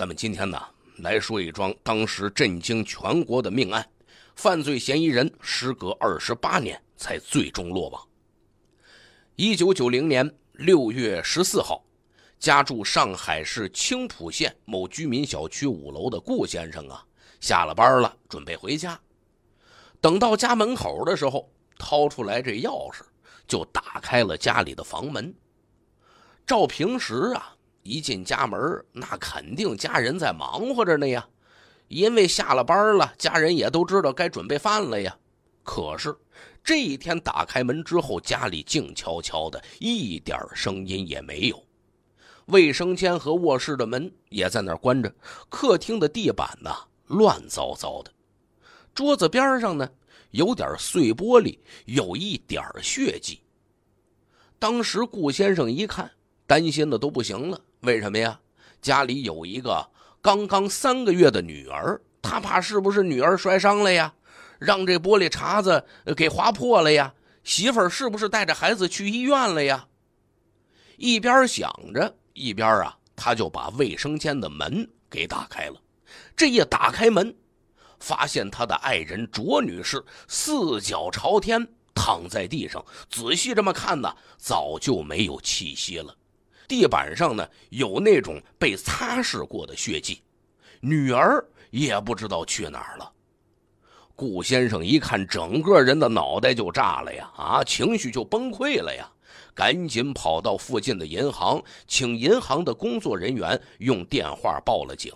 咱们今天呢来说一桩当时震惊全国的命案，犯罪嫌疑人时隔二十八年才最终落网。一九九零年六月十四号，家住上海市青浦县某居民小区五楼的顾先生啊，下了班了，准备回家。等到家门口的时候，掏出来这钥匙，就打开了家里的房门。照平时啊。一进家门，那肯定家人在忙活着呢呀，因为下了班了，家人也都知道该准备饭了呀。可是这一天打开门之后，家里静悄悄的，一点声音也没有。卫生间和卧室的门也在那儿关着，客厅的地板呢乱糟糟的，桌子边上呢有点碎玻璃，有一点血迹。当时顾先生一看，担心的都不行了。为什么呀？家里有一个刚刚三个月的女儿，他怕是不是女儿摔伤了呀？让这玻璃碴子给划破了呀？媳妇儿是不是带着孩子去医院了呀？一边想着，一边啊，他就把卫生间的门给打开了。这一打开门，发现他的爱人卓女士四脚朝天躺在地上，仔细这么看呢，早就没有气息了。地板上呢有那种被擦拭过的血迹，女儿也不知道去哪儿了。顾先生一看，整个人的脑袋就炸了呀，啊，情绪就崩溃了呀，赶紧跑到附近的银行，请银行的工作人员用电话报了警。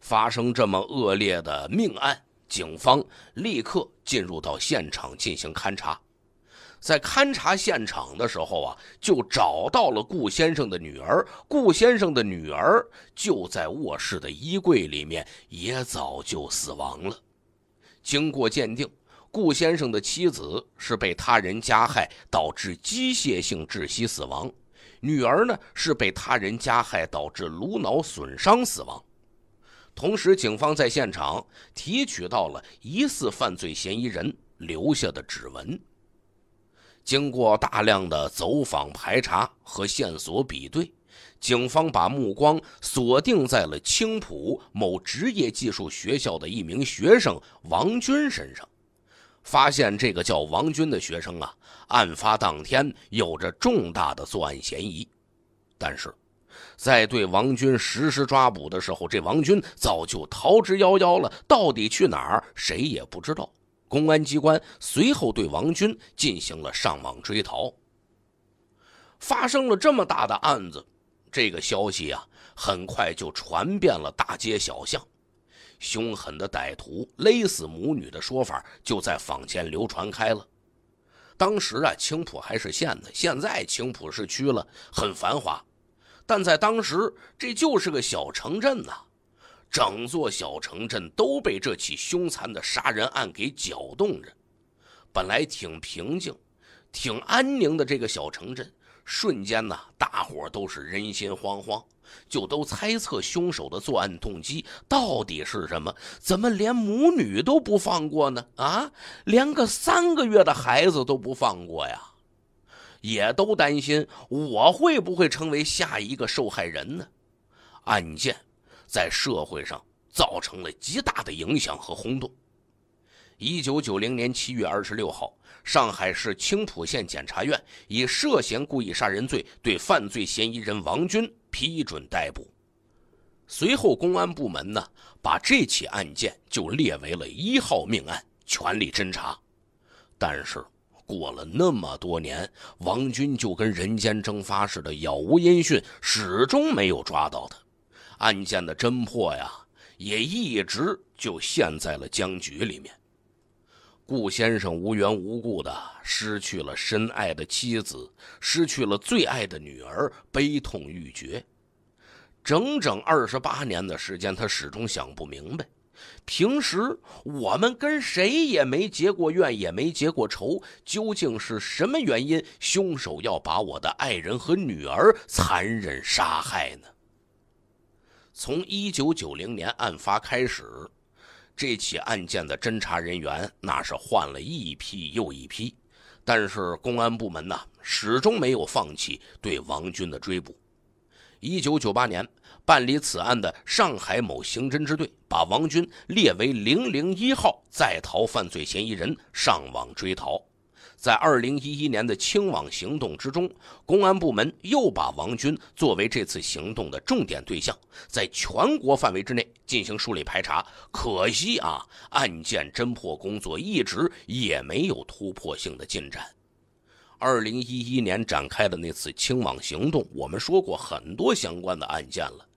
发生这么恶劣的命案，警方立刻进入到现场进行勘查。在勘察现场的时候啊，就找到了顾先生的女儿。顾先生的女儿就在卧室的衣柜里面，也早就死亡了。经过鉴定，顾先生的妻子是被他人加害导致机械性窒息死亡，女儿呢是被他人加害导致颅脑损伤死亡。同时，警方在现场提取到了疑似犯罪嫌疑人留下的指纹。经过大量的走访排查和线索比对，警方把目光锁定在了青浦某职业技术学校的一名学生王军身上，发现这个叫王军的学生啊，案发当天有着重大的作案嫌疑。但是，在对王军实施抓捕的时候，这王军早就逃之夭夭了，到底去哪儿，谁也不知道。公安机关随后对王军进行了上网追逃。发生了这么大的案子，这个消息啊，很快就传遍了大街小巷。凶狠的歹徒勒死母女的说法，就在坊间流传开了。当时啊，青浦还是县的，现在青浦市区了，很繁华，但在当时，这就是个小城镇呢。整座小城镇都被这起凶残的杀人案给搅动着，本来挺平静、挺安宁的这个小城镇，瞬间呢，大伙都是人心惶惶，就都猜测凶手的作案动机到底是什么？怎么连母女都不放过呢？啊，连个三个月的孩子都不放过呀？也都担心我会不会成为下一个受害人呢？案件。在社会上造成了极大的影响和轰动。一九九零年七月二十六号，上海市青浦县检察院以涉嫌故意杀人罪对犯罪嫌疑人王军批准逮捕。随后，公安部门呢把这起案件就列为了一号命案，全力侦查。但是过了那么多年，王军就跟人间蒸发似的，杳无音讯，始终没有抓到他。案件的侦破呀，也一直就陷在了僵局里面。顾先生无缘无故的失去了深爱的妻子，失去了最爱的女儿，悲痛欲绝。整整二十八年的时间，他始终想不明白：平时我们跟谁也没结过怨，也没结过仇，究竟是什么原因，凶手要把我的爱人和女儿残忍杀害呢？从一九九零年案发开始，这起案件的侦查人员那是换了一批又一批，但是公安部门呢，始终没有放弃对王军的追捕。一九九八年，办理此案的上海某刑侦支队把王军列为零零一号在逃犯罪嫌疑人，上网追逃。在二零一一年的清网行动之中，公安部门又把王军作为这次行动的重点对象，在全国范围之内进行梳理排查。可惜啊，案件侦破工作一直也没有突破性的进展。二零一一年展开的那次清网行动，我们说过很多相关的案件了。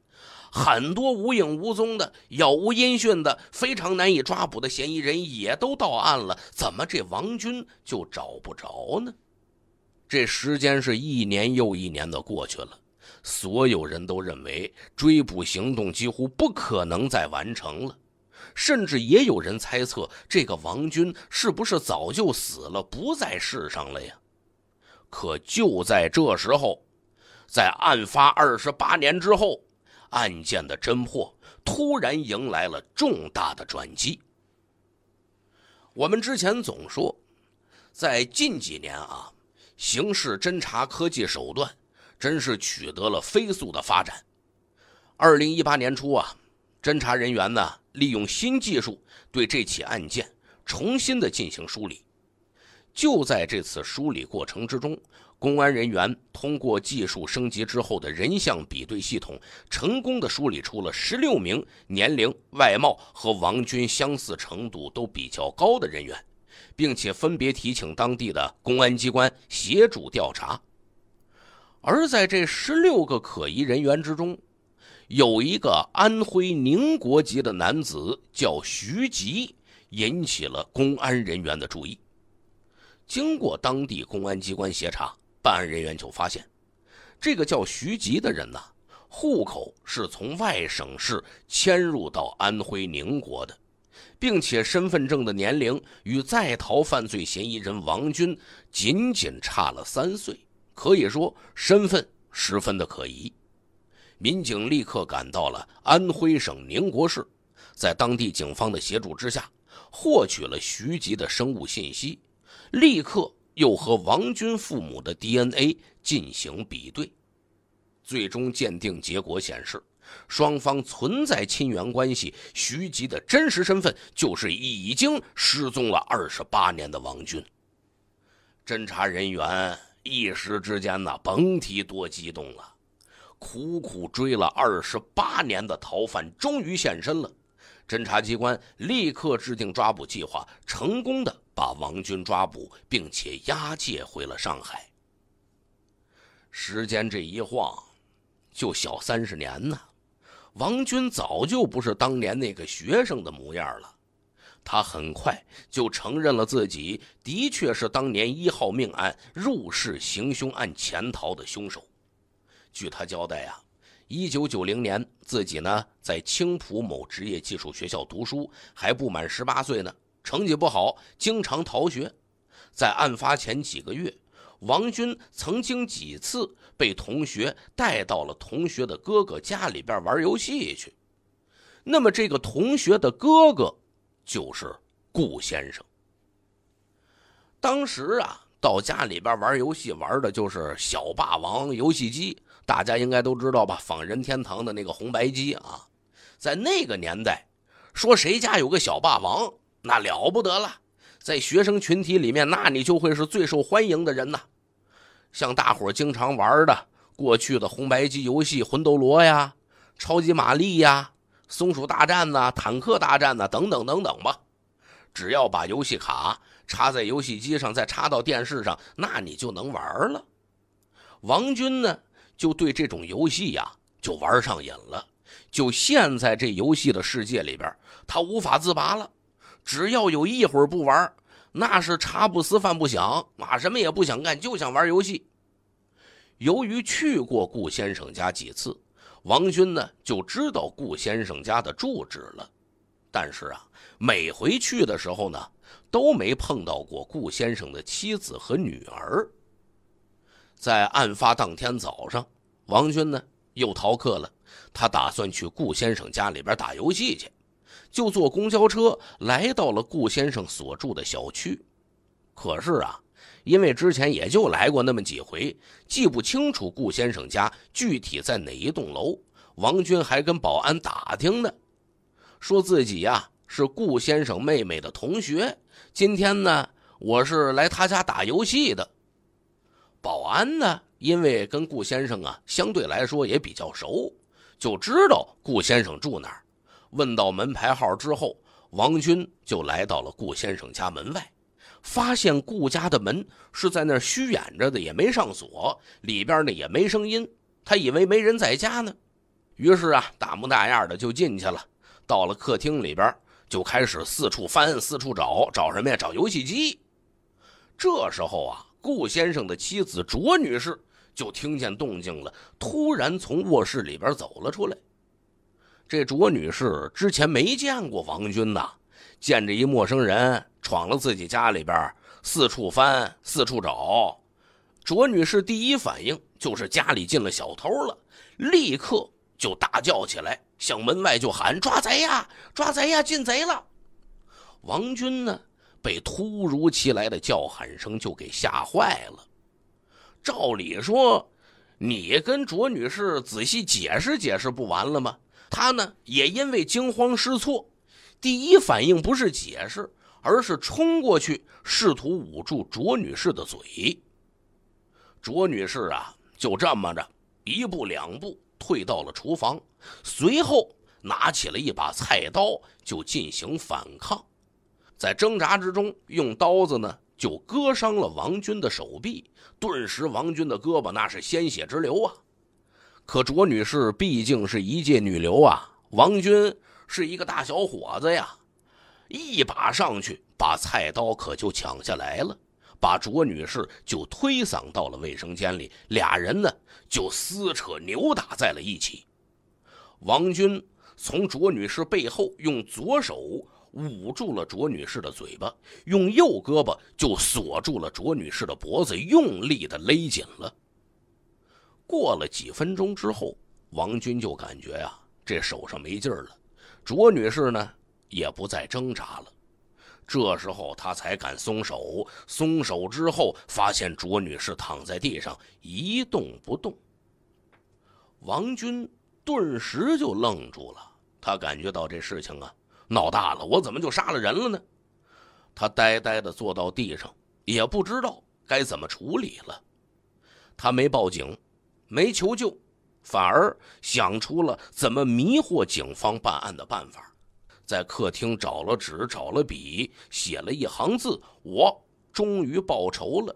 很多无影无踪的、杳无音讯的、非常难以抓捕的嫌疑人也都到案了，怎么这王军就找不着呢？这时间是一年又一年的过去了，所有人都认为追捕行动几乎不可能再完成了，甚至也有人猜测这个王军是不是早就死了，不在世上了呀？可就在这时候，在案发二十八年之后。案件的侦破突然迎来了重大的转机。我们之前总说，在近几年啊，刑事侦查科技手段真是取得了飞速的发展。二零一八年初啊，侦查人员呢利用新技术对这起案件重新的进行梳理。就在这次梳理过程之中。公安人员通过技术升级之后的人像比对系统，成功的梳理出了十六名年龄、外貌和王军相似程度都比较高的人员，并且分别提请当地的公安机关协助调查。而在这十六个可疑人员之中，有一个安徽宁国籍的男子叫徐吉，引起了公安人员的注意。经过当地公安机关协查。办案人员就发现，这个叫徐吉的人呢，户口是从外省市迁入到安徽宁国的，并且身份证的年龄与在逃犯罪嫌疑人王军仅仅差了三岁，可以说身份十分的可疑。民警立刻赶到了安徽省宁国市，在当地警方的协助之下，获取了徐吉的生物信息，立刻。又和王军父母的 DNA 进行比对，最终鉴定结果显示，双方存在亲缘关系。徐吉的真实身份就是已经失踪了二十八年的王军。侦查人员一时之间呢，甭提多激动了，苦苦追了二十八年的逃犯终于现身了。侦查机关立刻制定抓捕计划，成功的。把王军抓捕，并且押解回了上海。时间这一晃，就小三十年呢。王军早就不是当年那个学生的模样了，他很快就承认了自己的确是当年一号命案入室行凶案潜逃的凶手。据他交代啊，一九九零年自己呢在青浦某职业技术学校读书，还不满十八岁呢。成绩不好，经常逃学。在案发前几个月，王军曾经几次被同学带到了同学的哥哥家里边玩游戏去。那么，这个同学的哥哥就是顾先生。当时啊，到家里边玩游戏玩的就是小霸王游戏机，大家应该都知道吧？仿任天堂的那个红白机啊，在那个年代，说谁家有个小霸王。那了不得了，在学生群体里面，那你就会是最受欢迎的人呐。像大伙经常玩的过去的红白机游戏《魂斗罗》呀，《超级玛丽》呀，《松鼠大战》呐，《坦克大战》呐，等等等等吧。只要把游戏卡插在游戏机上，再插到电视上，那你就能玩了。王军呢，就对这种游戏呀，就玩上瘾了，就陷在这游戏的世界里边，他无法自拔了。只要有一会儿不玩那是茶不思饭不想啊，什么也不想干，就想玩游戏。由于去过顾先生家几次，王军呢就知道顾先生家的住址了，但是啊，每回去的时候呢，都没碰到过顾先生的妻子和女儿。在案发当天早上，王军呢又逃课了，他打算去顾先生家里边打游戏去。就坐公交车来到了顾先生所住的小区，可是啊，因为之前也就来过那么几回，记不清楚顾先生家具体在哪一栋楼。王军还跟保安打听呢，说自己呀是顾先生妹妹的同学，今天呢我是来他家打游戏的。保安呢，因为跟顾先生啊相对来说也比较熟，就知道顾先生住哪儿。问到门牌号之后，王军就来到了顾先生家门外，发现顾家的门是在那儿虚掩着的，也没上锁，里边呢也没声音，他以为没人在家呢，于是啊，大模大样的就进去了。到了客厅里边，就开始四处翻，四处找，找什么呀？找游戏机。这时候啊，顾先生的妻子卓女士就听见动静了，突然从卧室里边走了出来。这卓女士之前没见过王军呐，见着一陌生人闯了自己家里边，四处翻，四处找。卓女士第一反应就是家里进了小偷了，立刻就大叫起来，向门外就喊：“抓贼呀，抓贼呀，进贼了！”王军呢，被突如其来的叫喊声就给吓坏了。照理说，你跟卓女士仔细解释解释不完了吗？他呢也因为惊慌失措，第一反应不是解释，而是冲过去试图捂住卓女士的嘴。卓女士啊，就这么着一步两步退到了厨房，随后拿起了一把菜刀就进行反抗。在挣扎之中，用刀子呢就割伤了王军的手臂，顿时王军的胳膊那是鲜血直流啊。可卓女士毕竟是一介女流啊，王军是一个大小伙子呀，一把上去把菜刀可就抢下来了，把卓女士就推搡到了卫生间里，俩人呢就撕扯扭打在了一起。王军从卓女士背后用左手捂住了卓女士的嘴巴，用右胳膊就锁住了卓女士的脖子，用力的勒紧了。过了几分钟之后，王军就感觉啊，这手上没劲儿了。卓女士呢，也不再挣扎了。这时候他才敢松手，松手之后，发现卓女士躺在地上一动不动。王军顿时就愣住了，他感觉到这事情啊，闹大了。我怎么就杀了人了呢？他呆呆的坐到地上，也不知道该怎么处理了。他没报警。没求救，反而想出了怎么迷惑警方办案的办法，在客厅找了纸找了笔，写了一行字：“我终于报仇了。”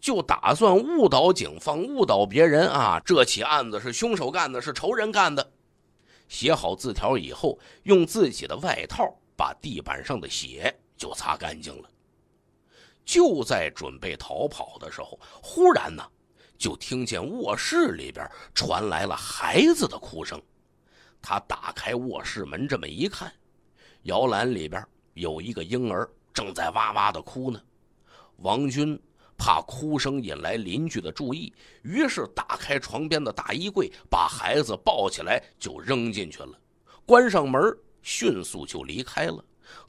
就打算误导警方，误导别人啊！这起案子是凶手干的，是仇人干的。写好字条以后，用自己的外套把地板上的血就擦干净了。就在准备逃跑的时候，忽然呢。就听见卧室里边传来了孩子的哭声，他打开卧室门，这么一看，摇篮里边有一个婴儿正在哇哇的哭呢。王军怕哭声引来邻居的注意，于是打开床边的大衣柜，把孩子抱起来就扔进去了，关上门，迅速就离开了。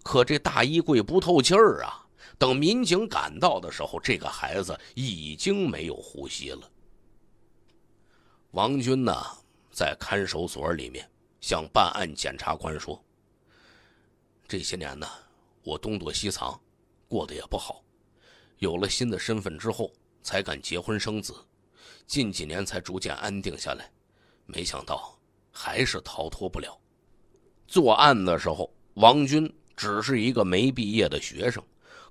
可这大衣柜不透气儿啊。等民警赶到的时候，这个孩子已经没有呼吸了。王军呢，在看守所里面向办案检察官说：“这些年呢，我东躲西藏，过得也不好，有了新的身份之后，才敢结婚生子，近几年才逐渐安定下来，没想到还是逃脱不了。作案的时候，王军只是一个没毕业的学生。”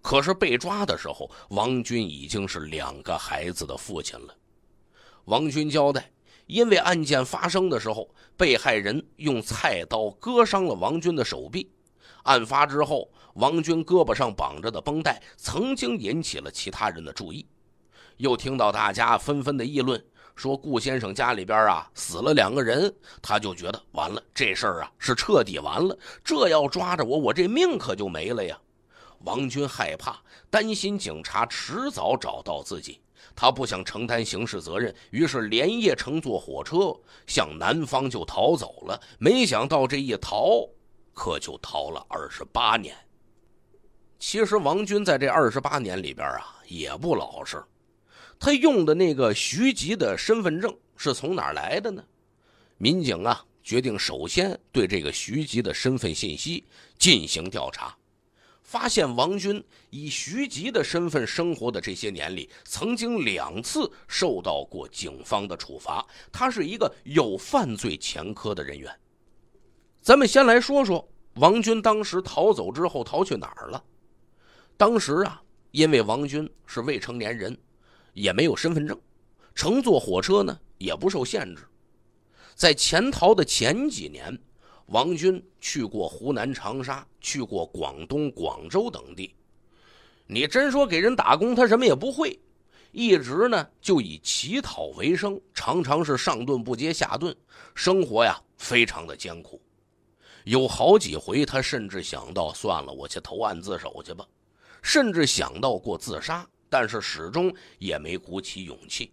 可是被抓的时候，王军已经是两个孩子的父亲了。王军交代，因为案件发生的时候，被害人用菜刀割伤了王军的手臂。案发之后，王军胳膊上绑着的绷带曾经引起了其他人的注意，又听到大家纷纷的议论说顾先生家里边啊死了两个人，他就觉得完了，这事儿啊是彻底完了。这要抓着我，我这命可就没了呀。王军害怕，担心警察迟早找到自己，他不想承担刑事责任，于是连夜乘坐火车向南方就逃走了。没想到这一逃，可就逃了二十八年。其实王军在这二十八年里边啊，也不老实。他用的那个徐吉的身份证是从哪来的呢？民警啊，决定首先对这个徐吉的身份信息进行调查。发现王军以徐吉的身份生活的这些年里，曾经两次受到过警方的处罚。他是一个有犯罪前科的人员。咱们先来说说王军当时逃走之后逃去哪儿了。当时啊，因为王军是未成年人，也没有身份证，乘坐火车呢也不受限制。在潜逃的前几年。王军去过湖南长沙，去过广东广州等地。你真说给人打工，他什么也不会，一直呢就以乞讨为生，常常是上顿不接下顿，生活呀非常的艰苦。有好几回，他甚至想到算了，我去投案自首去吧，甚至想到过自杀，但是始终也没鼓起勇气。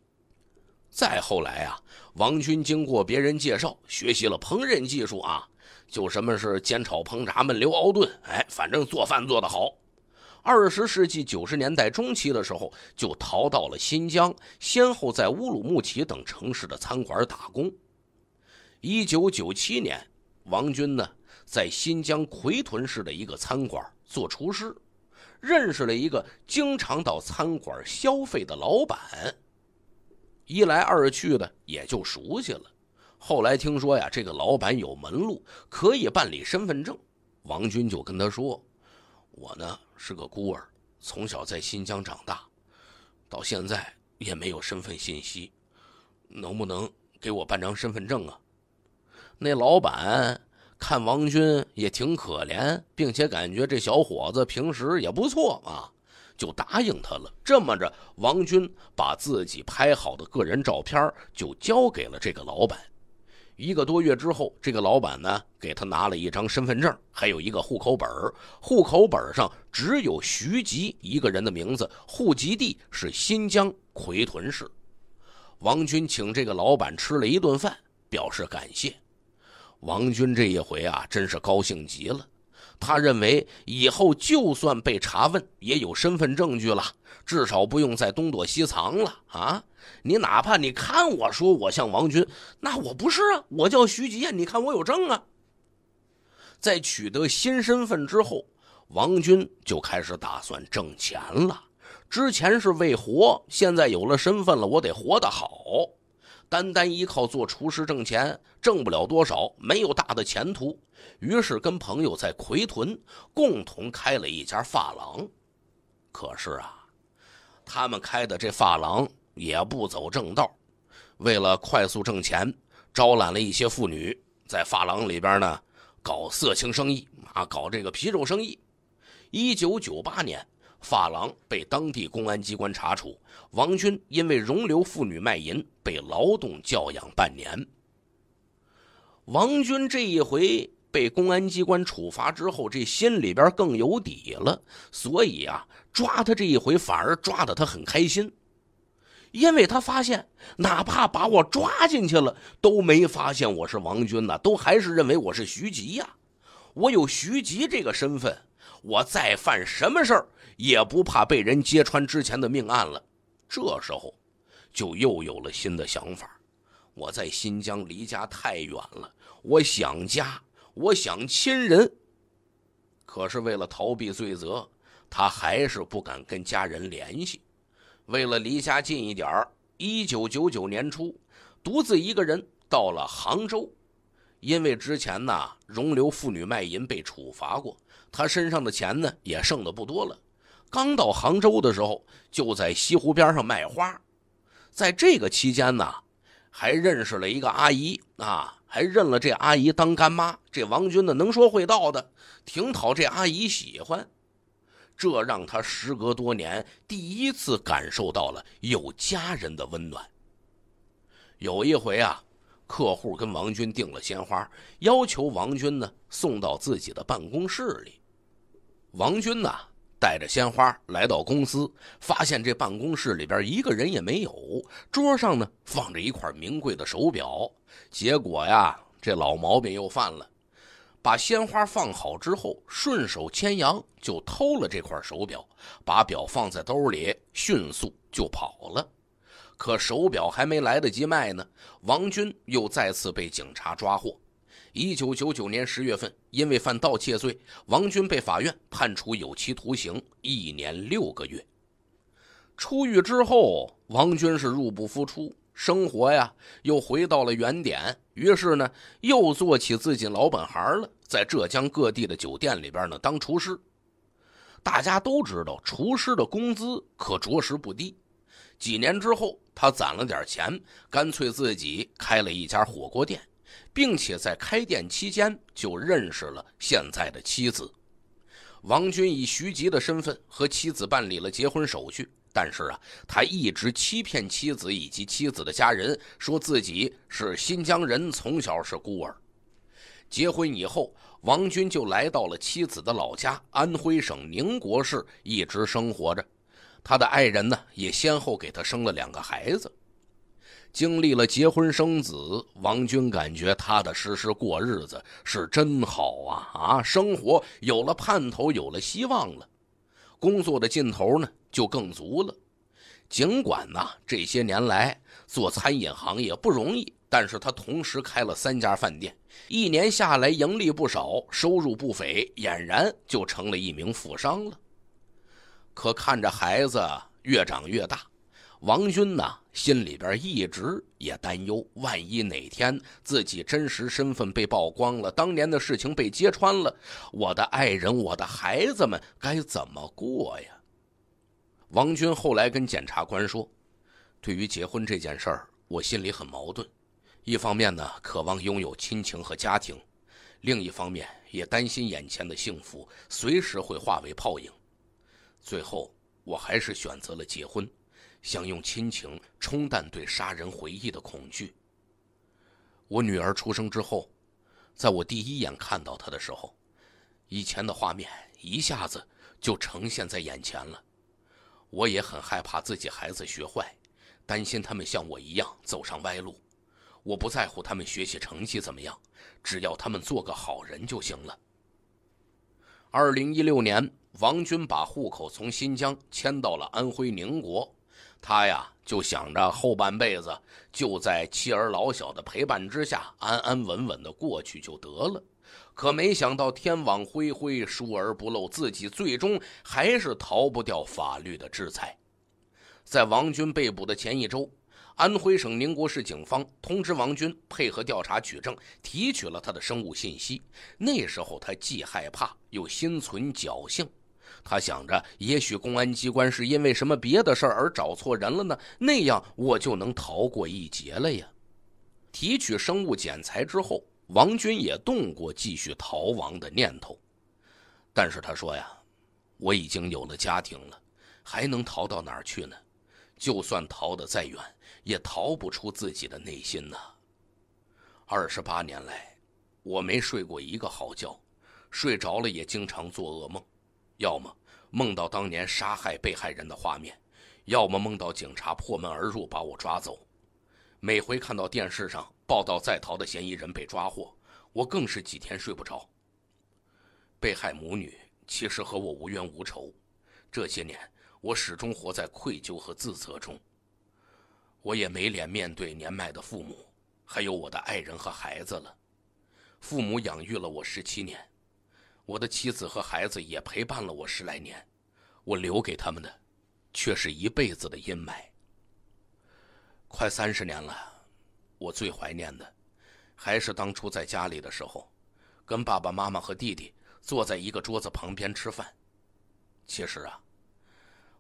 再后来啊，王军经过别人介绍，学习了烹饪技术啊。就什么是煎炒烹炸焖溜熬炖，哎，反正做饭做得好。二十世纪九十年代中期的时候，就逃到了新疆，先后在乌鲁木齐等城市的餐馆打工。一九九七年，王军呢在新疆奎屯市的一个餐馆做厨师，认识了一个经常到餐馆消费的老板，一来二去的也就熟悉了。后来听说呀，这个老板有门路可以办理身份证，王军就跟他说：“我呢是个孤儿，从小在新疆长大，到现在也没有身份信息，能不能给我办张身份证啊？”那老板看王军也挺可怜，并且感觉这小伙子平时也不错啊，就答应他了。这么着，王军把自己拍好的个人照片就交给了这个老板。一个多月之后，这个老板呢，给他拿了一张身份证，还有一个户口本户口本上只有徐吉一个人的名字，户籍地是新疆奎屯市。王军请这个老板吃了一顿饭，表示感谢。王军这一回啊，真是高兴极了。他认为以后就算被查问，也有身份证据了，至少不用再东躲西藏了啊！你哪怕你看我说我像王军，那我不是啊，我叫徐吉燕，你看我有证啊。在取得新身份之后，王军就开始打算挣钱了。之前是为活，现在有了身份了，我得活得好。单单依靠做厨师挣钱，挣不了多少，没有大的前途。于是跟朋友在奎屯共同开了一家发廊。可是啊，他们开的这发廊也不走正道，为了快速挣钱，招揽了一些妇女在发廊里边呢，搞色情生意啊，搞这个皮肉生意。一九九八年。发廊被当地公安机关查处，王军因为容留妇女卖淫被劳动教养半年。王军这一回被公安机关处罚之后，这心里边更有底了，所以啊，抓他这一回反而抓得他很开心，因为他发现，哪怕把我抓进去了，都没发现我是王军呢，都还是认为我是徐吉呀。我有徐吉这个身份，我再犯什么事儿？也不怕被人揭穿之前的命案了，这时候就又有了新的想法。我在新疆离家太远了，我想家，我想亲人。可是为了逃避罪责，他还是不敢跟家人联系。为了离家近一点儿，一九九九年初，独自一个人到了杭州。因为之前呢容留妇女卖淫被处罚过，他身上的钱呢也剩的不多了。刚到杭州的时候，就在西湖边上卖花，在这个期间呢，还认识了一个阿姨啊，还认了这阿姨当干妈。这王军呢，能说会道的，挺讨这阿姨喜欢，这让他时隔多年第一次感受到了有家人的温暖。有一回啊，客户跟王军订了鲜花，要求王军呢送到自己的办公室里。王军呢？带着鲜花来到公司，发现这办公室里边一个人也没有。桌上呢放着一块名贵的手表，结果呀，这老毛病又犯了。把鲜花放好之后，顺手牵羊就偷了这块手表，把表放在兜里，迅速就跑了。可手表还没来得及卖呢，王军又再次被警察抓获。一九九九年十月份，因为犯盗窃罪，王军被法院判处有期徒刑一年六个月。出狱之后，王军是入不敷出，生活呀又回到了原点。于是呢，又做起自己老本行了，在浙江各地的酒店里边呢当厨师。大家都知道，厨师的工资可着实不低。几年之后，他攒了点钱，干脆自己开了一家火锅店。并且在开店期间就认识了现在的妻子，王军以徐吉的身份和妻子办理了结婚手续。但是啊，他一直欺骗妻子以及妻子的家人，说自己是新疆人，从小是孤儿。结婚以后，王军就来到了妻子的老家安徽省宁国市，一直生活着。他的爱人呢，也先后给他生了两个孩子。经历了结婚生子，王军感觉踏踏实实过日子是真好啊啊！生活有了盼头，有了希望了，工作的劲头呢就更足了。尽管呢，这些年来做餐饮行业不容易，但是他同时开了三家饭店，一年下来盈利不少，收入不菲，俨然就成了一名富商了。可看着孩子越长越大。王军呢，心里边一直也担忧，万一哪天自己真实身份被曝光了，当年的事情被揭穿了，我的爱人、我的孩子们该怎么过呀？王军后来跟检察官说：“对于结婚这件事儿，我心里很矛盾，一方面呢渴望拥有亲情和家庭，另一方面也担心眼前的幸福随时会化为泡影。最后，我还是选择了结婚。”想用亲情冲淡对杀人回忆的恐惧。我女儿出生之后，在我第一眼看到她的时候，以前的画面一下子就呈现在眼前了。我也很害怕自己孩子学坏，担心他们像我一样走上歪路。我不在乎他们学习成绩怎么样，只要他们做个好人就行了。二零一六年，王军把户口从新疆迁到了安徽宁国。他呀，就想着后半辈子就在妻儿老小的陪伴之下，安安稳稳的过去就得了。可没想到天网恢恢，疏而不漏，自己最终还是逃不掉法律的制裁。在王军被捕的前一周，安徽省宁国市警方通知王军配合调查取证，提取了他的生物信息。那时候他既害怕，又心存侥幸。他想着，也许公安机关是因为什么别的事儿而找错人了呢？那样我就能逃过一劫了呀！提取生物检材之后，王军也动过继续逃亡的念头，但是他说：“呀，我已经有了家庭了，还能逃到哪儿去呢？就算逃得再远，也逃不出自己的内心呐。二十八年来，我没睡过一个好觉，睡着了也经常做噩梦。”要么梦到当年杀害被害人的画面，要么梦到警察破门而入把我抓走。每回看到电视上报道在逃的嫌疑人被抓获，我更是几天睡不着。被害母女其实和我无冤无仇，这些年我始终活在愧疚和自责中，我也没脸面对年迈的父母，还有我的爱人和孩子了。父母养育了我十七年。我的妻子和孩子也陪伴了我十来年，我留给他们的，却是一辈子的阴霾。快三十年了，我最怀念的，还是当初在家里的时候，跟爸爸妈妈和弟弟坐在一个桌子旁边吃饭。其实啊，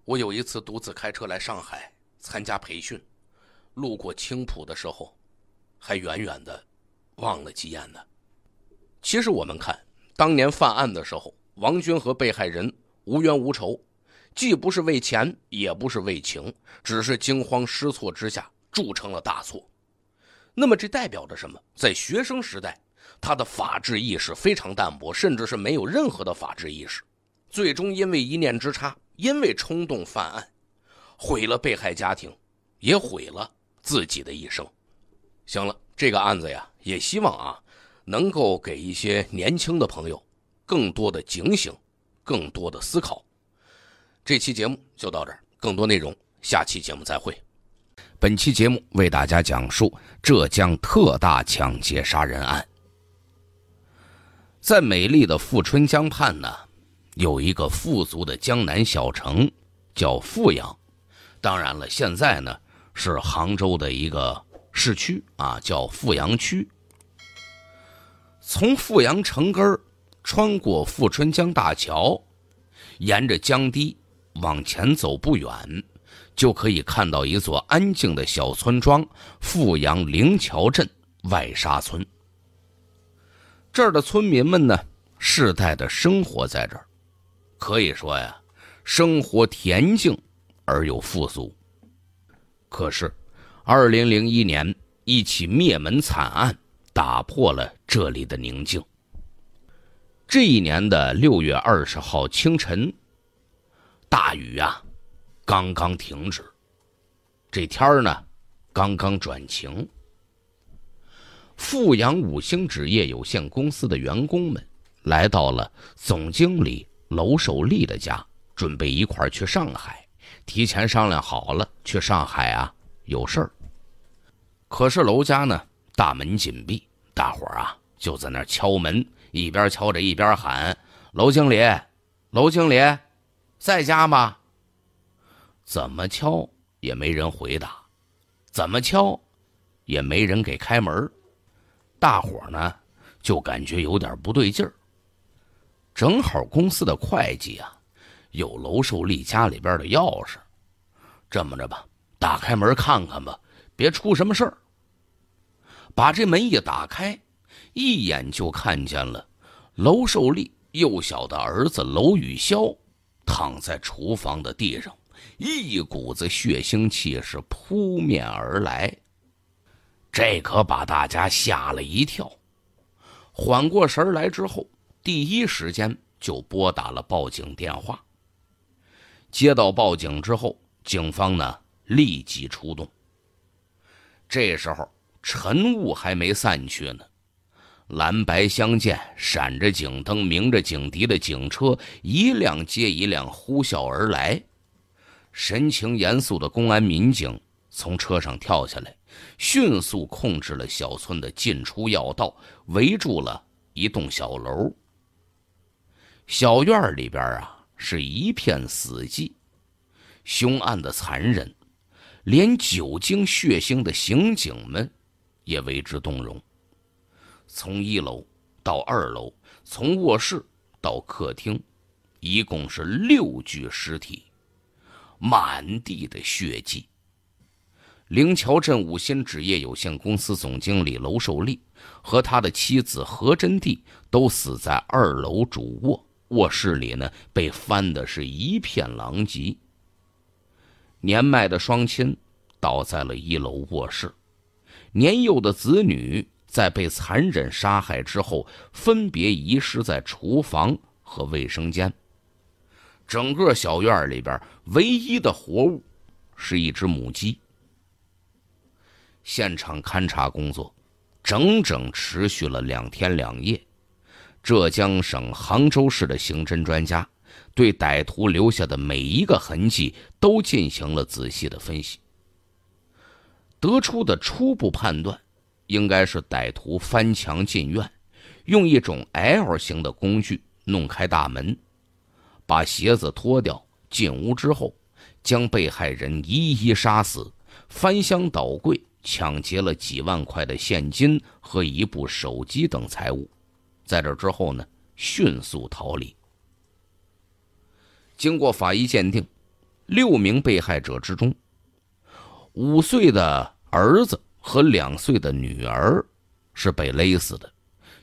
我有一次独自开车来上海参加培训，路过青浦的时候，还远远的望了几眼呢。其实我们看。当年犯案的时候，王军和被害人无冤无仇，既不是为钱，也不是为情，只是惊慌失措之下铸成了大错。那么这代表着什么？在学生时代，他的法治意识非常淡薄，甚至是没有任何的法治意识。最终因为一念之差，因为冲动犯案，毁了被害家庭，也毁了自己的一生。行了，这个案子呀，也希望啊。能够给一些年轻的朋友更多的警醒，更多的思考。这期节目就到这儿，更多内容下期节目再会。本期节目为大家讲述浙江特大抢劫杀人案。在美丽的富春江畔呢，有一个富足的江南小城，叫富阳。当然了，现在呢是杭州的一个市区啊，叫富阳区。从富阳城根穿过富春江大桥，沿着江堤往前走不远，就可以看到一座安静的小村庄——富阳灵桥镇外沙村。这儿的村民们呢，世代的生活在这儿，可以说呀，生活恬静而又富足。可是，2001年一起灭门惨案。打破了这里的宁静。这一年的六月二十号清晨，大雨啊，刚刚停止，这天儿呢，刚刚转晴。富阳五星纸业有限公司的员工们来到了总经理娄守利的家，准备一块儿去上海。提前商量好了去上海啊，有事儿。可是娄家呢，大门紧闭。大伙儿啊，就在那儿敲门，一边敲着一边喊：“娄经理，娄经理，在家吗？”怎么敲也没人回答，怎么敲也没人给开门。大伙儿呢，就感觉有点不对劲儿。正好公司的会计啊，有娄寿利家里边的钥匙，这么着吧，打开门看看吧，别出什么事儿。把这门一打开，一眼就看见了娄寿利幼小的儿子娄宇潇躺在厨房的地上，一股子血腥气是扑面而来，这可把大家吓了一跳。缓过神来之后，第一时间就拨打了报警电话。接到报警之后，警方呢立即出动。这时候。晨雾还没散去呢，蓝白相间、闪着警灯、鸣着警笛的警车一辆接一辆呼啸而来。神情严肃的公安民警从车上跳下来，迅速控制了小村的进出要道，围住了一栋小楼。小院里边啊，是一片死寂。凶案的残忍，连久经血腥的刑警们。也为之动容。从一楼到二楼，从卧室到客厅，一共是六具尸体，满地的血迹。灵桥镇五星纸业有限公司总经理娄寿利和他的妻子何真娣都死在二楼主卧卧室里呢，被翻的是一片狼藉。年迈的双亲倒在了一楼卧室。年幼的子女在被残忍杀害之后，分别遗失在厨房和卫生间。整个小院里边唯一的活物是一只母鸡。现场勘查工作整整持续了两天两夜。浙江省杭州市的刑侦专家对歹徒留下的每一个痕迹都进行了仔细的分析。得出的初步判断，应该是歹徒翻墙进院，用一种 L 型的工具弄开大门，把鞋子脱掉，进屋之后，将被害人一一杀死，翻箱倒柜抢劫了几万块的现金和一部手机等财物，在这之后呢，迅速逃离。经过法医鉴定，六名被害者之中。五岁的儿子和两岁的女儿是被勒死的，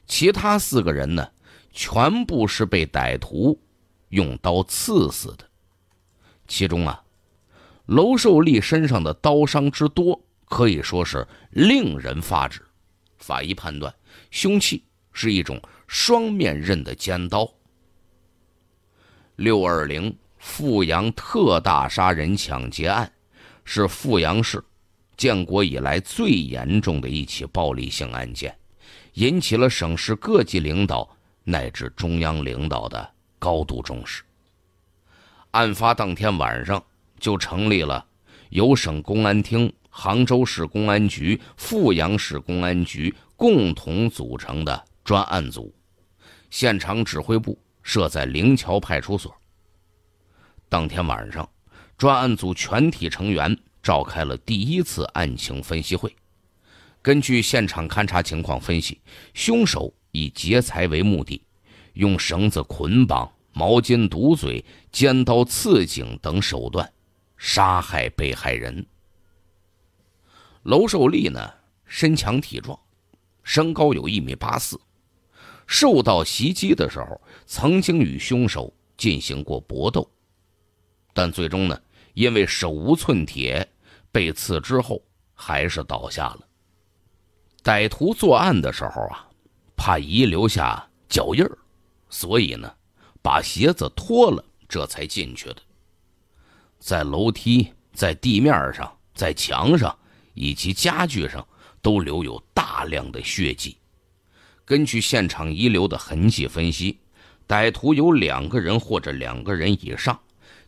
其他四个人呢，全部是被歹徒用刀刺死的。其中啊，娄寿利身上的刀伤之多可以说是令人发指。法医判断，凶器是一种双面刃的尖刀。六二零富阳特大杀人抢劫案。是阜阳市建国以来最严重的一起暴力性案件，引起了省市各级领导乃至中央领导的高度重视。案发当天晚上就成立了由省公安厅、杭州市公安局、阜阳市公安局共同组成的专案组，现场指挥部设在灵桥派出所。当天晚上。专案组全体成员召开了第一次案情分析会。根据现场勘查情况分析，凶手以劫财为目的，用绳子捆绑、毛巾堵嘴、尖刀刺颈等手段杀害被害人。娄寿利呢，身强体壮，身高有一米八四，受到袭击的时候曾经与凶手进行过搏斗。但最终呢，因为手无寸铁，被刺之后还是倒下了。歹徒作案的时候啊，怕遗留下脚印儿，所以呢，把鞋子脱了，这才进去的。在楼梯、在地面上、在墙上以及家具上，都留有大量的血迹。根据现场遗留的痕迹分析，歹徒有两个人或者两个人以上。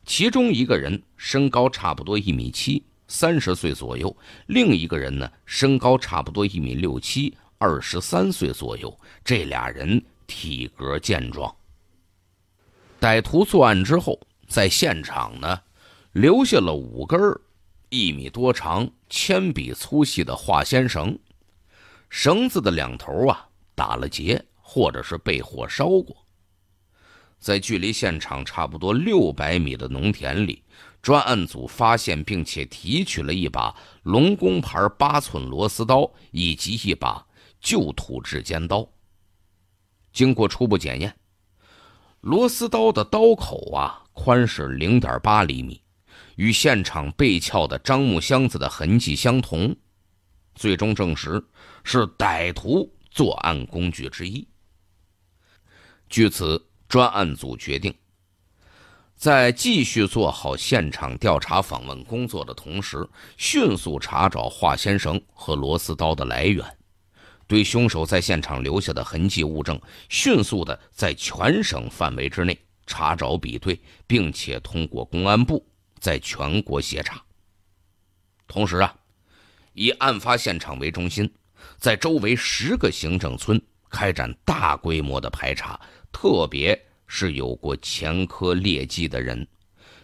其中一个人身高差不多一米七，三十岁左右；另一个人呢，身高差不多一米六七，二十三岁左右。这俩人体格健壮。歹徒作案之后，在现场呢，留下了五根一米多长、铅笔粗细的化纤绳，绳子的两头啊打了结，或者是被火烧过。在距离现场差不多六百米的农田里，专案组发现并且提取了一把龙工牌八寸螺丝刀以及一把旧土制尖刀。经过初步检验，螺丝刀的刀口啊宽是零点八厘米，与现场被撬的樟木箱子的痕迹相同，最终证实是歹徒作案工具之一。据此。专案组决定，在继续做好现场调查访问工作的同时，迅速查找化纤绳和螺丝刀的来源，对凶手在现场留下的痕迹物证迅速的在全省范围之内查找比对，并且通过公安部在全国协查。同时啊，以案发现场为中心，在周围十个行政村开展大规模的排查。特别是有过前科劣迹的人，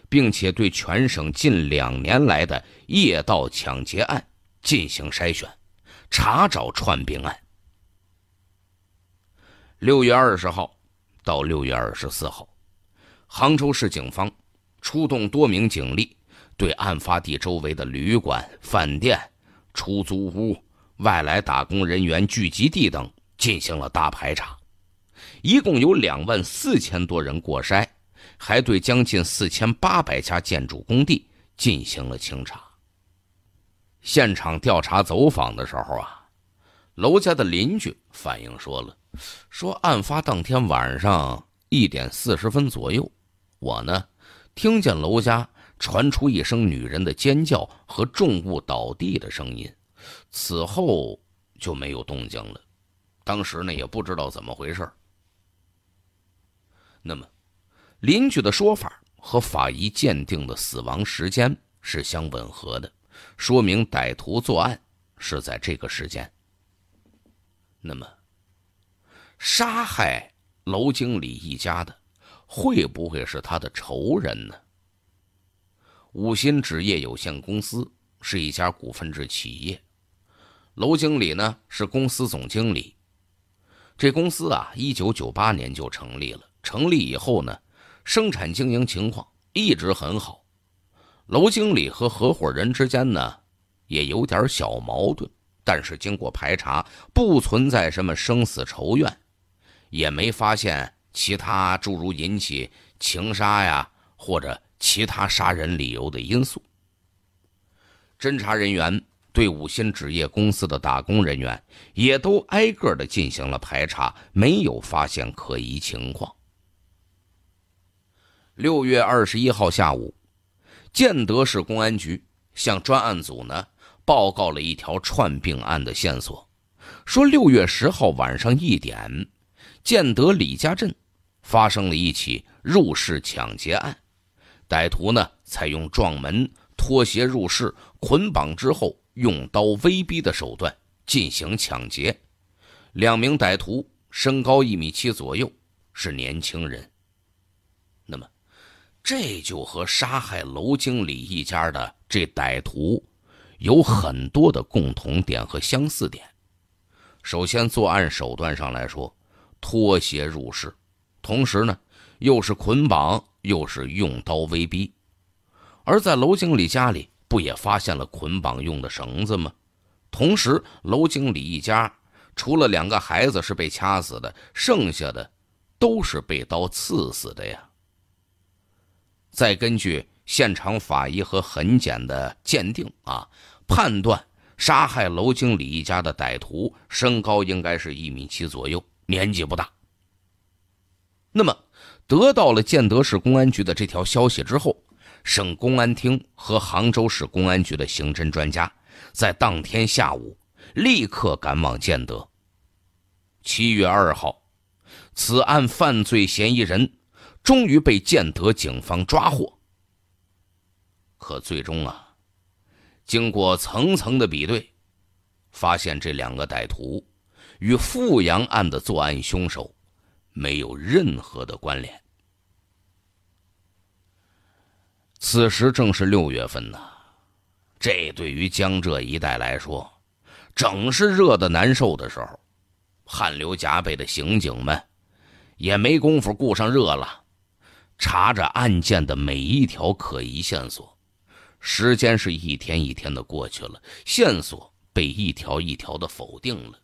并且对全省近两年来的夜盗抢劫案进行筛选，查找串并案。六月二十号到六月二十四号，杭州市警方出动多名警力，对案发地周围的旅馆、饭店、出租屋、外来打工人员聚集地等进行了大排查。一共有两万四千多人过筛，还对将近四千八百家建筑工地进行了清查。现场调查走访的时候啊，楼家的邻居反映说了，说案发当天晚上一点四十分左右，我呢听见楼家传出一声女人的尖叫和重物倒地的声音，此后就没有动静了。当时呢也不知道怎么回事。那么，邻居的说法和法医鉴定的死亡时间是相吻合的，说明歹徒作案是在这个时间。那么，杀害楼经理一家的，会不会是他的仇人呢？五新纸业有限公司是一家股份制企业，楼经理呢是公司总经理，这公司啊，一九九八年就成立了。成立以后呢，生产经营情况一直很好。楼经理和合伙人之间呢，也有点小矛盾，但是经过排查，不存在什么生死仇怨，也没发现其他诸如引起情杀呀或者其他杀人理由的因素。侦查人员对五星纸业公司的打工人员也都挨个的进行了排查，没有发现可疑情况。六月二十一号下午，建德市公安局向专案组呢报告了一条串并案的线索，说六月十号晚上一点，建德李家镇发生了一起入室抢劫案，歹徒呢采用撞门、脱鞋入室、捆绑之后用刀威逼的手段进行抢劫，两名歹徒身高一米七左右，是年轻人。这就和杀害娄经理一家的这歹徒，有很多的共同点和相似点。首先，作案手段上来说，脱鞋入室，同时呢，又是捆绑，又是用刀威逼。而在娄经理家里，不也发现了捆绑用的绳子吗？同时，娄经理一家除了两个孩子是被掐死的，剩下的都是被刀刺死的呀。再根据现场法医和痕检的鉴定啊，判断杀害娄经理一家的歹徒身高应该是一米七左右，年纪不大。那么，得到了建德市公安局的这条消息之后，省公安厅和杭州市公安局的刑侦专家在当天下午立刻赶往建德。七月二号，此案犯罪嫌疑人。终于被建德警方抓获，可最终啊，经过层层的比对，发现这两个歹徒与富阳案的作案凶手没有任何的关联。此时正是六月份呢，这对于江浙一带来说，正是热的难受的时候，汗流浃背的刑警们也没工夫顾上热了。查着案件的每一条可疑线索，时间是一天一天的过去了，线索被一条一条的否定了，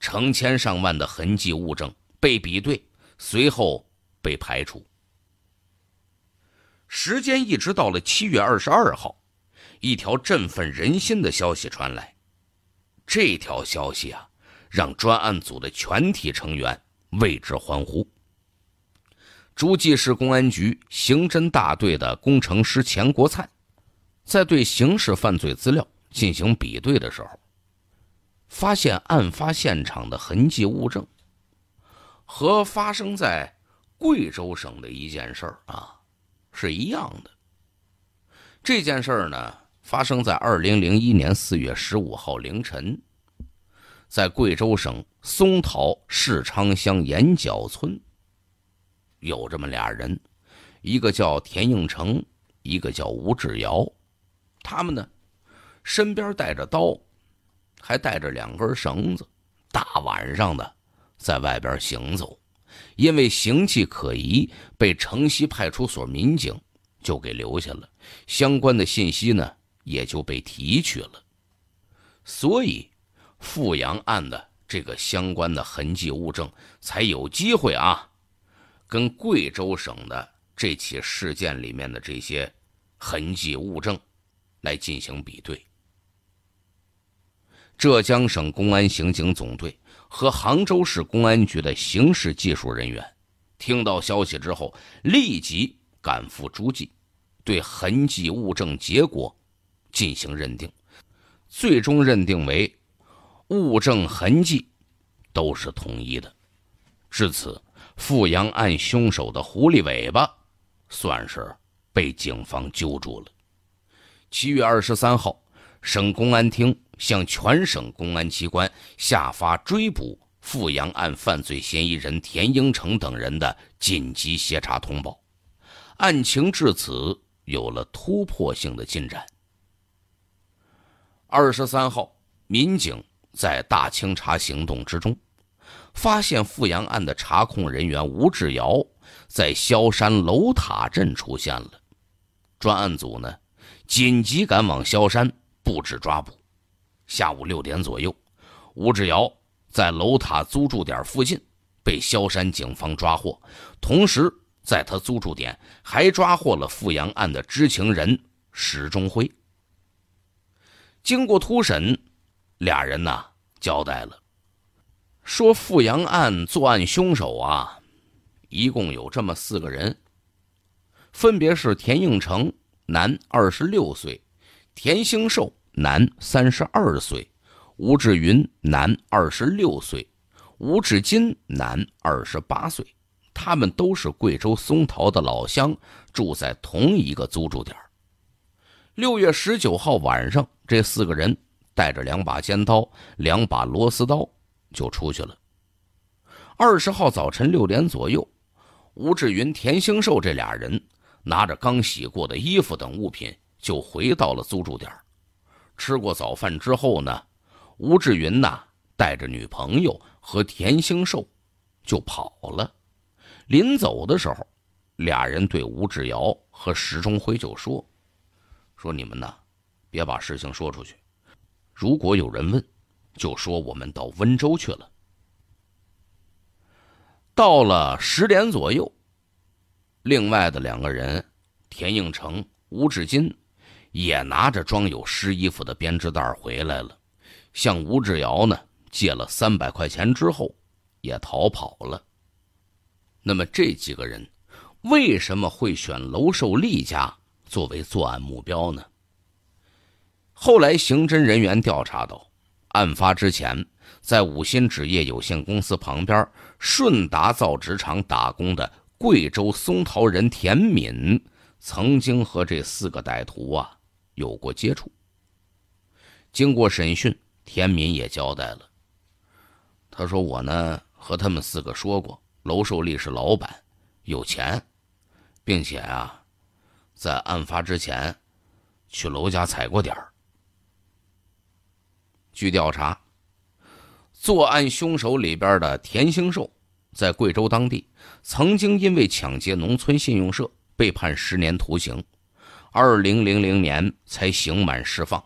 成千上万的痕迹物证被比对，随后被排除。时间一直到了七月二十二号，一条振奋人心的消息传来，这条消息啊，让专案组的全体成员为之欢呼。诸暨市公安局刑侦大队的工程师钱国灿，在对刑事犯罪资料进行比对的时候，发现案发现场的痕迹物证和发生在贵州省的一件事儿啊是一样的。这件事儿呢，发生在二零零一年四月十五号凌晨，在贵州省松桃市昌乡岩脚村。有这么俩人，一个叫田应成，一个叫吴志尧。他们呢，身边带着刀，还带着两根绳子，大晚上的在外边行走，因为行迹可疑，被城西派出所民警就给留下了，相关的信息呢也就被提取了。所以，富阳案的这个相关的痕迹物证才有机会啊。跟贵州省的这起事件里面的这些痕迹物证来进行比对。浙江省公安刑警总队和杭州市公安局的刑事技术人员听到消息之后，立即赶赴诸暨，对痕迹物证结果进行认定，最终认定为物证痕迹都是统一的。至此。富阳案凶手的狐狸尾巴，算是被警方揪住了。七月二十三号，省公安厅向全省公安机关下发追捕富阳案犯罪嫌疑人田英成等人的紧急协查通报，案情至此有了突破性的进展。二十三号，民警在大清查行动之中。发现富阳案的查控人员吴志尧，在萧山楼塔镇出现了，专案组呢，紧急赶往萧山布置抓捕。下午六点左右，吴志尧在楼塔租住点附近被萧山警方抓获，同时在他租住点还抓获了富阳案的知情人史忠辉。经过突审，俩人呐交代了。说富阳案作案凶手啊，一共有这么四个人，分别是田应成，男，二十六岁；田兴寿，男，三十二岁；吴志云，男，二十六岁；吴志金，男，二十八岁。他们都是贵州松桃的老乡，住在同一个租住点。六月十九号晚上，这四个人带着两把尖刀、两把螺丝刀。就出去了。二十号早晨六点左右，吴志云、田兴寿这俩人拿着刚洗过的衣服等物品，就回到了租住点吃过早饭之后呢，吴志云呐带着女朋友和田兴寿就跑了。临走的时候，俩人对吴志尧和石忠辉就说：“说你们呐，别把事情说出去。如果有人问。”就说我们到温州去了。到了十点左右，另外的两个人田应成、吴志金也拿着装有湿衣服的编织袋回来了，向吴志尧呢借了三百块钱之后，也逃跑了。那么这几个人为什么会选娄寿利家作为作案目标呢？后来刑侦人员调查到。案发之前，在五星纸业有限公司旁边顺达造纸厂打工的贵州松桃人田敏，曾经和这四个歹徒啊有过接触。经过审讯，田敏也交代了，他说：“我呢和他们四个说过，娄寿利是老板，有钱，并且啊，在案发之前去娄家踩过点儿。”据调查，作案凶手里边的田兴寿，在贵州当地曾经因为抢劫农村信用社被判十年徒刑，二零零零年才刑满释放。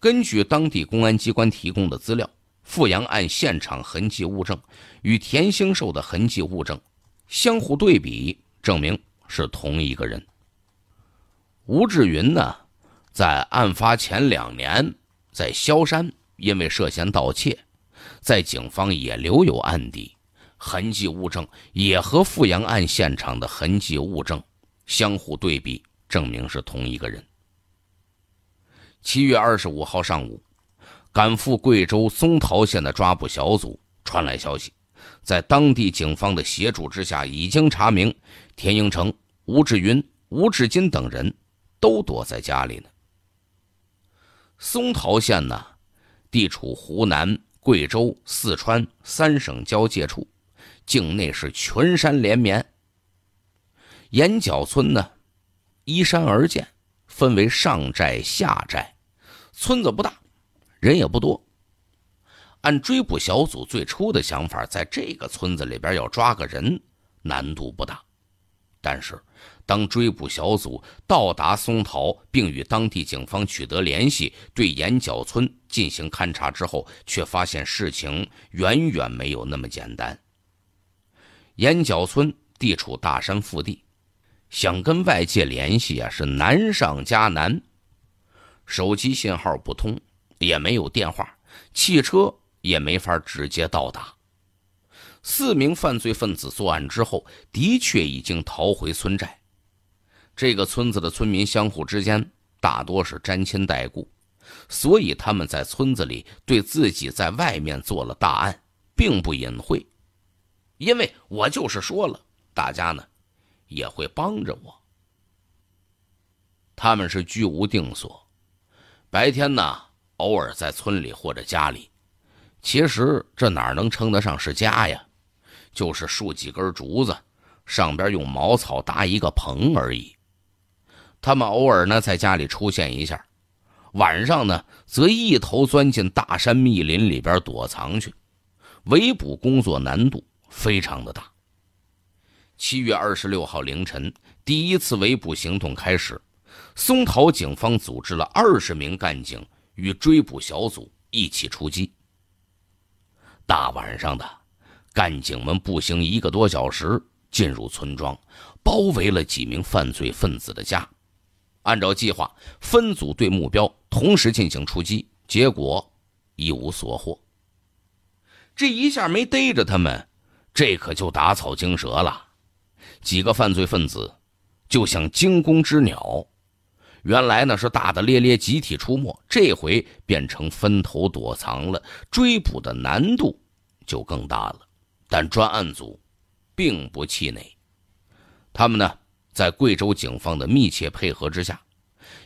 根据当地公安机关提供的资料，富阳案现场痕迹物证与田兴寿的痕迹物证相互对比，证明是同一个人。吴志云呢，在案发前两年。在萧山，因为涉嫌盗窃，在警方也留有案底，痕迹物证也和富阳案现场的痕迹物证相互对比，证明是同一个人。七月二十五号上午，赶赴贵州松桃县的抓捕小组传来消息，在当地警方的协助之下，已经查明田英成、吴志云、吴志金等人，都躲在家里呢。松桃县呢，地处湖南、贵州、四川三省交界处，境内是群山连绵。岩脚村呢，依山而建，分为上寨、下寨，村子不大，人也不多。按追捕小组最初的想法，在这个村子里边要抓个人，难度不大，但是。当追捕小组到达松桃，并与当地警方取得联系，对岩角村进行勘察之后，却发现事情远远没有那么简单。岩角村地处大山腹地，想跟外界联系呀是难上加难，手机信号不通，也没有电话，汽车也没法直接到达。四名犯罪分子作案之后，的确已经逃回村寨。这个村子的村民相互之间大多是沾亲带故，所以他们在村子里对自己在外面做了大案，并不隐晦。因为我就是说了，大家呢也会帮着我。他们是居无定所，白天呢偶尔在村里或者家里，其实这哪能称得上是家呀？就是竖几根竹子，上边用茅草搭一个棚而已。他们偶尔呢在家里出现一下，晚上呢则一头钻进大山密林里边躲藏去，围捕工作难度非常的大。七月二十六号凌晨，第一次围捕行动开始，松桃警方组织了二十名干警与追捕小组一起出击。大晚上的，干警们步行一个多小时进入村庄，包围了几名犯罪分子的家。按照计划分组对目标同时进行出击，结果一无所获。这一下没逮着他们，这可就打草惊蛇了。几个犯罪分子就像惊弓之鸟，原来呢是大大咧咧集体出没，这回变成分头躲藏了，追捕的难度就更大了。但专案组并不气馁，他们呢？在贵州警方的密切配合之下，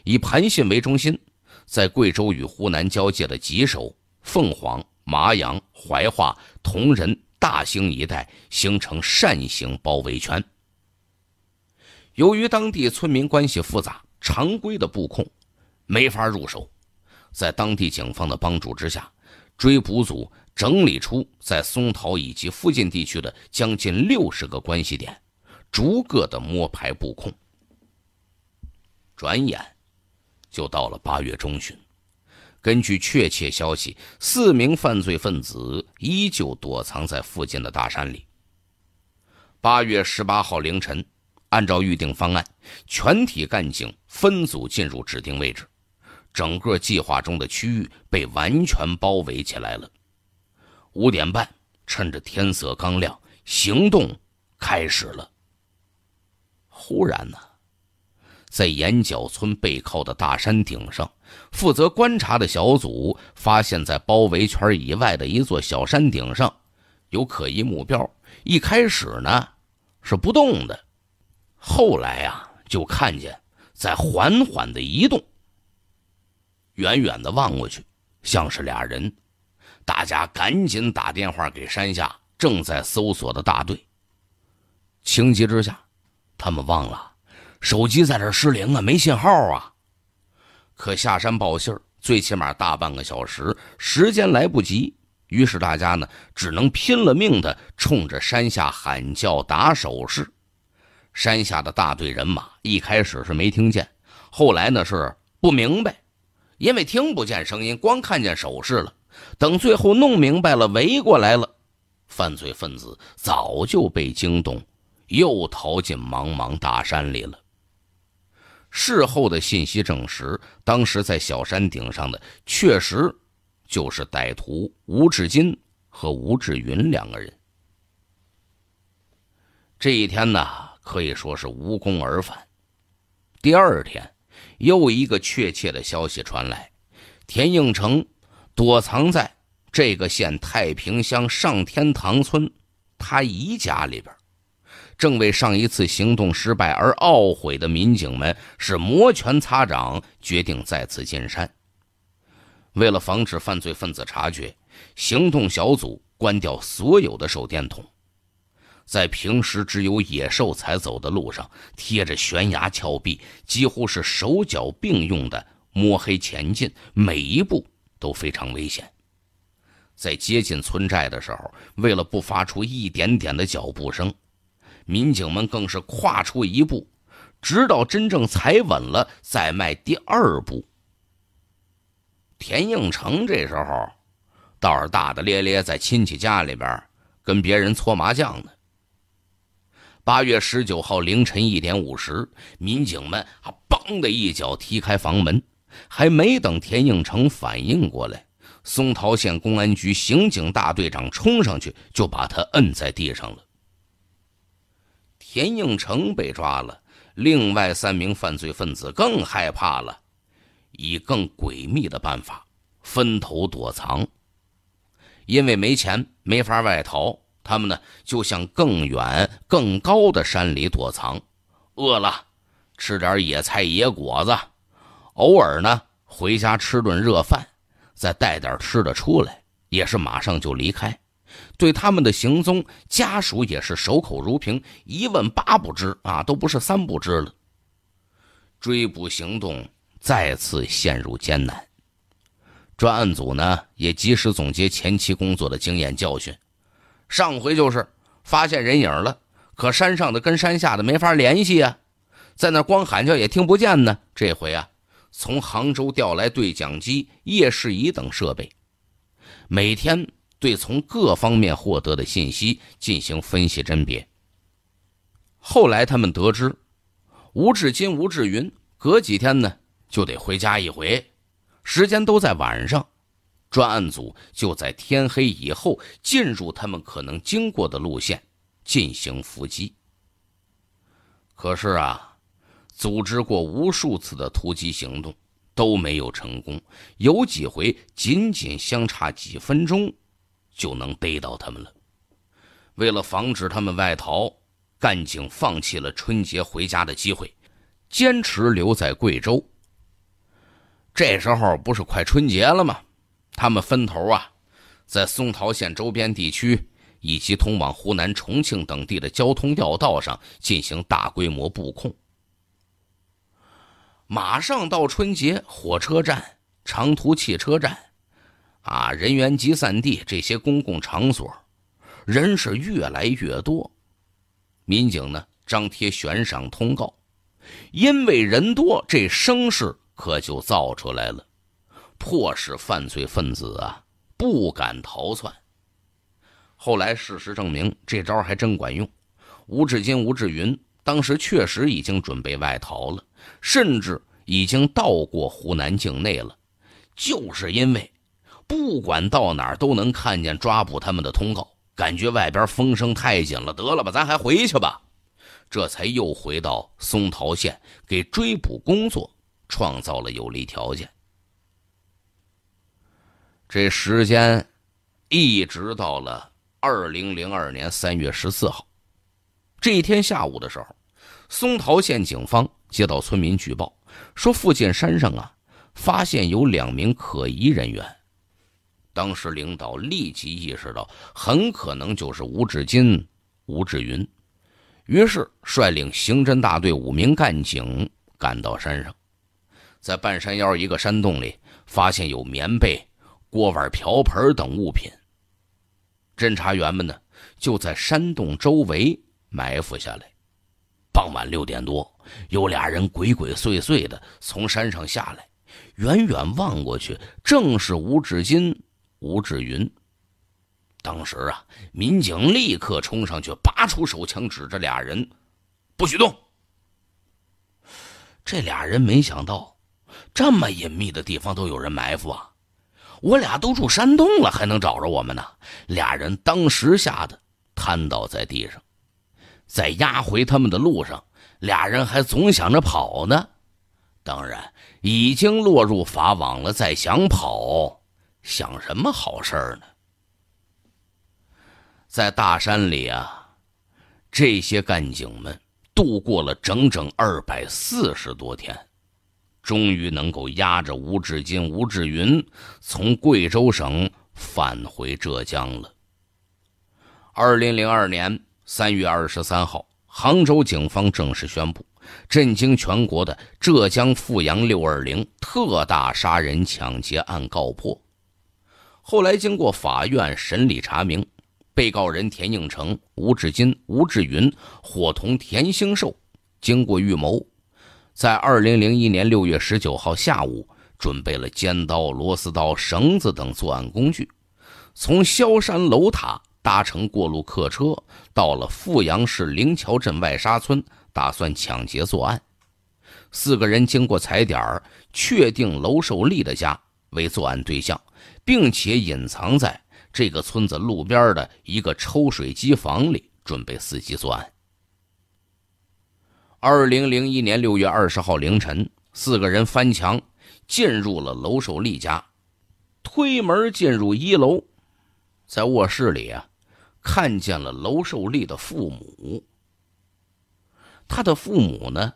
以盘信为中心，在贵州与湖南交界的吉首凤凰、麻阳、怀化、铜仁、大兴一带形成扇形包围圈。由于当地村民关系复杂，常规的布控没法入手，在当地警方的帮助之下，追捕组整理出在松桃以及附近地区的将近六十个关系点。逐个的摸排布控，转眼就到了八月中旬。根据确切消息，四名犯罪分子依旧躲藏在附近的大山里。八月十八号凌晨，按照预定方案，全体干警分组进入指定位置，整个计划中的区域被完全包围起来了。五点半，趁着天色刚亮，行动开始了。忽然呢，在岩角村背靠的大山顶上，负责观察的小组发现，在包围圈以外的一座小山顶上，有可疑目标。一开始呢，是不动的，后来啊，就看见在缓缓的移动。远远的望过去，像是俩人。大家赶紧打电话给山下正在搜索的大队。情急之下。他们忘了，手机在这失灵啊，没信号啊。可下山报信儿，最起码大半个小时，时间来不及。于是大家呢，只能拼了命的冲着山下喊叫、打手势。山下的大队人马一开始是没听见，后来呢是不明白，因为听不见声音，光看见手势了。等最后弄明白了，围过来了，犯罪分子早就被惊动。又逃进茫茫大山里了。事后的信息证实，当时在小山顶上的确实就是歹徒吴志金和吴志云两个人。这一天呢，可以说是无功而返。第二天，又一个确切的消息传来：田应成躲藏在这个县太平乡上天堂村他姨家里边。正为上一次行动失败而懊悔的民警们是摩拳擦掌，决定再次进山。为了防止犯罪分子察觉，行动小组关掉所有的手电筒，在平时只有野兽才走的路上，贴着悬崖峭壁，几乎是手脚并用的摸黑前进，每一步都非常危险。在接近村寨的时候，为了不发出一点点的脚步声。民警们更是跨出一步，直到真正踩稳了，再迈第二步。田应成这时候倒是大大咧咧，在亲戚家里边跟别人搓麻将呢。八月十九号凌晨一点五十，民警们啊，嘣的一脚踢开房门，还没等田应成反应过来，松桃县公安局刑警大队长冲上去就把他摁在地上了。田应成被抓了，另外三名犯罪分子更害怕了，以更诡秘的办法分头躲藏。因为没钱，没法外逃，他们呢就向更远、更高的山里躲藏。饿了，吃点野菜、野果子；偶尔呢，回家吃顿热饭，再带点吃的出来，也是马上就离开。对他们的行踪，家属也是守口如瓶，一问八不知啊，都不是三不知了。追捕行动再次陷入艰难，专案组呢也及时总结前期工作的经验教训。上回就是发现人影了，可山上的跟山下的没法联系啊，在那光喊叫也听不见呢。这回啊，从杭州调来对讲机、夜视仪等设备，每天。对从各方面获得的信息进行分析甄别。后来他们得知，吴志金、吴志云隔几天呢就得回家一回，时间都在晚上。专案组就在天黑以后进入他们可能经过的路线进行伏击。可是啊，组织过无数次的突击行动都没有成功，有几回仅仅相差几分钟。就能逮到他们了。为了防止他们外逃，干警放弃了春节回家的机会，坚持留在贵州。这时候不是快春节了吗？他们分头啊，在松桃县周边地区以及通往湖南、重庆等地的交通要道上进行大规模布控。马上到春节，火车站、长途汽车站。啊，人员集散地这些公共场所，人是越来越多。民警呢张贴悬赏通告，因为人多，这声势可就造出来了，迫使犯罪分子啊不敢逃窜。后来事实证明，这招还真管用。吴志金、吴志云当时确实已经准备外逃了，甚至已经到过湖南境内了，就是因为。不管到哪儿都能看见抓捕他们的通告，感觉外边风声太紧了，得了吧，咱还回去吧。这才又回到松桃县，给追捕工作创造了有利条件。这时间一直到了二零零二年三月十四号，这一天下午的时候，松桃县警方接到村民举报，说附近山上啊发现有两名可疑人员。当时领导立即意识到，很可能就是吴志金、吴志云，于是率领刑侦大队五名干警赶到山上，在半山腰一个山洞里发现有棉被、锅碗瓢盆等物品。侦查员们呢，就在山洞周围埋伏下来。傍晚六点多，有俩人鬼鬼祟祟的从山上下来，远远望过去，正是吴志金。吴志云，当时啊，民警立刻冲上去，拔出手枪，指着俩人：“不许动！”这俩人没想到，这么隐秘的地方都有人埋伏啊！我俩都住山洞了，还能找着我们呢？俩人当时吓得瘫倒在地上。在押回他们的路上，俩人还总想着跑呢。当然，已经落入法网了，再想跑。想什么好事儿呢？在大山里啊，这些干警们度过了整整二百四十多天，终于能够押着吴志金、吴志云从贵州省返回浙江了。二零零二年三月二十三号，杭州警方正式宣布，震惊全国的浙江富阳六二零特大杀人抢劫案告破。后来经过法院审理查明，被告人田应成、吴志金、吴志云伙同田兴寿，经过预谋，在二零零一年六月十九号下午，准备了尖刀、螺丝刀、绳子等作案工具，从萧山楼塔搭乘过路客车，到了富阳市灵桥镇外沙村，打算抢劫作案。四个人经过踩点儿，确定楼寿利的家为作案对象。并且隐藏在这个村子路边的一个抽水机房里，准备伺机作案。二零零一年六月二十号凌晨，四个人翻墙进入了娄寿利家，推门进入一楼，在卧室里啊，看见了娄寿利的父母。他的父母呢，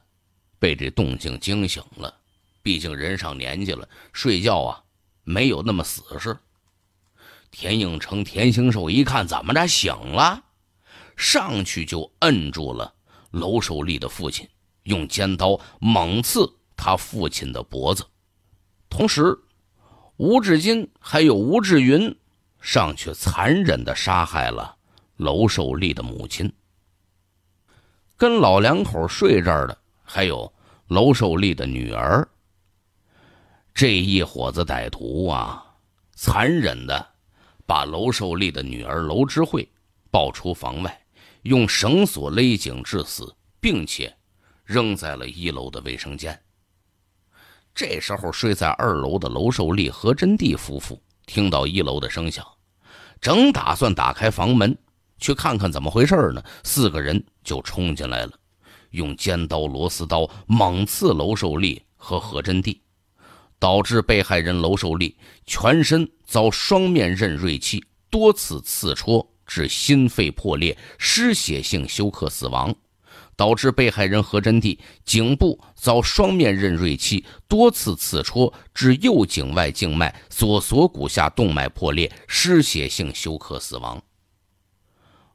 被这动静惊醒了，毕竟人上年纪了，睡觉啊。没有那么死是，田应成、田兴寿一看，怎么着醒了，上去就摁住了娄寿立的父亲，用尖刀猛刺他父亲的脖子。同时，吴志金还有吴志云上去残忍地杀害了娄寿立的母亲。跟老两口睡这儿的，还有娄寿立的女儿。这一伙子歹徒啊，残忍的把娄寿利的女儿娄知慧抱出房外，用绳索勒颈致死，并且扔在了一楼的卫生间。这时候，睡在二楼的娄寿利和真娣夫妇听到一楼的声响，正打算打开房门去看看怎么回事呢，四个人就冲进来了，用尖刀、螺丝刀猛刺娄寿利和何真娣。导致被害人娄寿利全身遭双面刃锐器多次刺戳，致心肺破裂、失血性休克死亡；导致被害人何真娣颈部遭双面刃锐器多次刺戳，致右颈外静脉、左锁骨下动脉破裂、失血性休克死亡。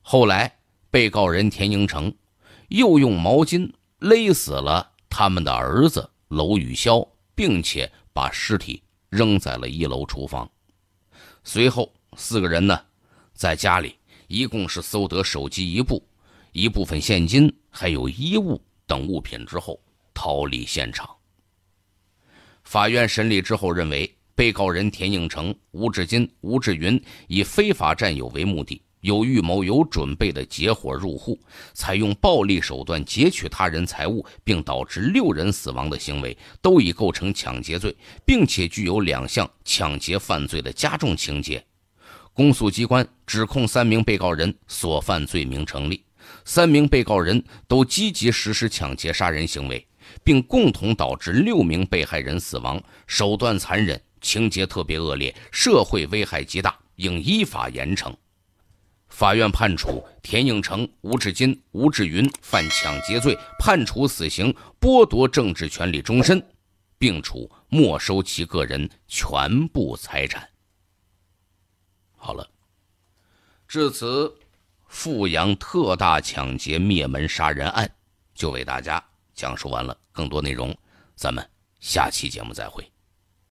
后来，被告人田英成又用毛巾勒死了他们的儿子娄雨潇，并且。把尸体扔在了一楼厨房，随后四个人呢，在家里一共是搜得手机一部、一部分现金、还有衣物等物品之后，逃离现场。法院审理之后认为，被告人田应成、吴志金、吴志云以非法占有为目的。有预谋、有准备的结伙入户，采用暴力手段劫取他人财物，并导致六人死亡的行为，都已构成抢劫罪，并且具有两项抢劫犯罪的加重情节。公诉机关指控三名被告人所犯罪名成立，三名被告人都积极实施抢劫杀人行为，并共同导致六名被害人死亡，手段残忍，情节特别恶劣，社会危害极大，应依法严惩。法院判处田应成、吴志金、吴志云犯抢劫罪，判处死刑，剥夺政治权利终身，并处没收其个人全部财产。好了，至此，富阳特大抢劫灭门杀人案就为大家讲述完了。更多内容，咱们下期节目再会。